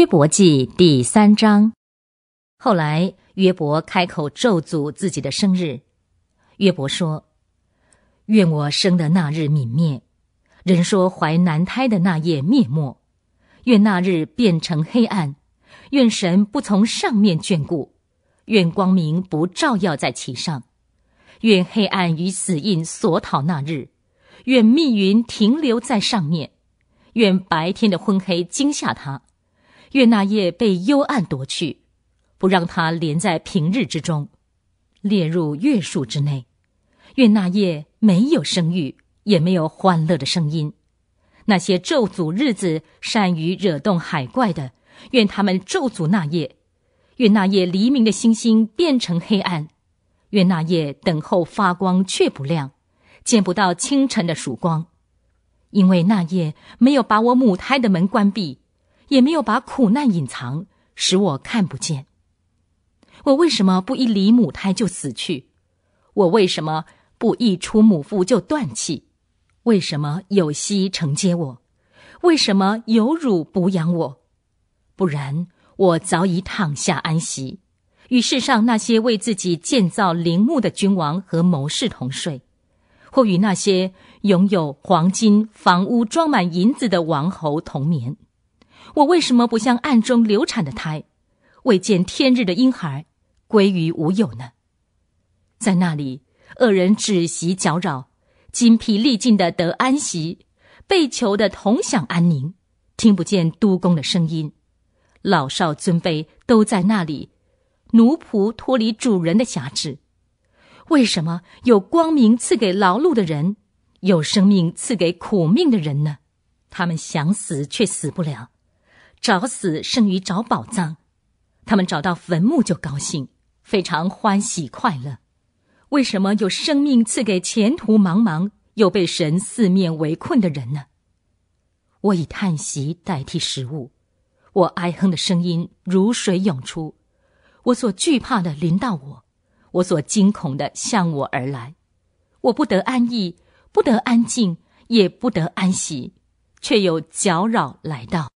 约伯记第三章，后来约伯开口咒诅自己的生日。约伯说：“愿我生的那日泯灭，人说怀男胎的那夜灭没。愿那日变成黑暗，愿神不从上面眷顾，愿光明不照耀在其上，愿黑暗与死印所讨那日，愿密云停留在上面，愿白天的昏黑惊吓他。”愿那夜被幽暗夺去，不让它连在平日之中，列入月数之内。愿那夜没有生育，也没有欢乐的声音。那些咒诅日子善于惹动海怪的，愿他们咒诅那夜。愿那夜黎明的星星变成黑暗。愿那夜等候发光却不亮，见不到清晨的曙光，因为那夜没有把我母胎的门关闭。也没有把苦难隐藏，使我看不见。我为什么不一离母胎就死去？我为什么不一出母腹就断气？为什么有膝承接我？为什么有乳哺养我？不然，我早已躺下安息，与世上那些为自己建造陵墓的君王和谋士同睡，或与那些拥有黄金房屋、装满银子的王侯同眠。我为什么不像暗中流产的胎，未见天日的婴孩，归于无有呢？在那里，恶人止袭搅扰，精疲力尽的得安息，被囚的同享安宁，听不见督工的声音，老少尊卑都在那里，奴仆脱离主人的辖制。为什么有光明赐给劳碌的人，有生命赐给苦命的人呢？他们想死却死不了。找死胜于找宝藏，他们找到坟墓就高兴，非常欢喜快乐。为什么有生命赐给前途茫茫、又被神四面围困的人呢？我以叹息代替食物，我哀哼的声音如水涌出。我所惧怕的临到我，我所惊恐的向我而来。我不得安逸，不得安静，也不得安息，却有搅扰来到。